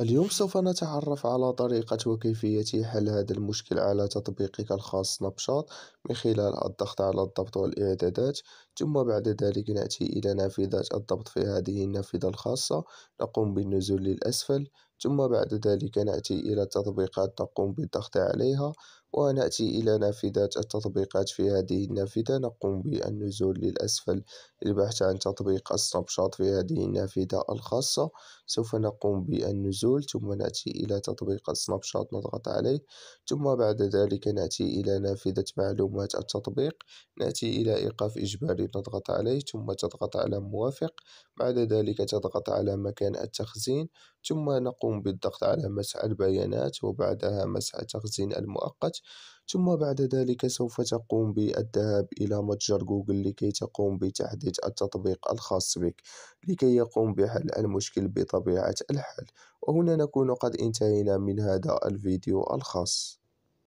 اليوم سوف نتعرف على طريقة وكيفية حل هذا المشكل على تطبيقك الخاص نبشاط من خلال الضغط على الضبط والإعدادات ثم بعد ذلك نأتي إلى نافذة الضبط في هذه النافذة الخاصة نقوم بالنزول للأسفل ثم بعد ذلك نأتي إلى التطبيقات نقوم بالضغط عليها ونأتي إلى نافذة التطبيقات في هذه النافذة نقوم بالنزول للأسفل للبحث عن تطبيق السناب شات في هذه النافذة الخاصة سوف نقوم بالنزول ثم نأتي إلى تطبيق السناب شات نضغط عليه ثم بعد ذلك نأتي إلى نافذة معلومات التطبيق نأتي إلى إيقاف إجباري نضغط عليه ثم تضغط على موافق بعد ذلك تضغط على مكان التخزين ثم نقوم بالضغط على مسح البيانات وبعدها مسح تخزين المؤقت ثم بعد ذلك سوف تقوم بالذهاب إلى متجر جوجل لكي تقوم بتحديث التطبيق الخاص بك لكي يقوم بحل المشكل بطبيعة الحال وهنا نكون قد انتهينا من هذا الفيديو الخاص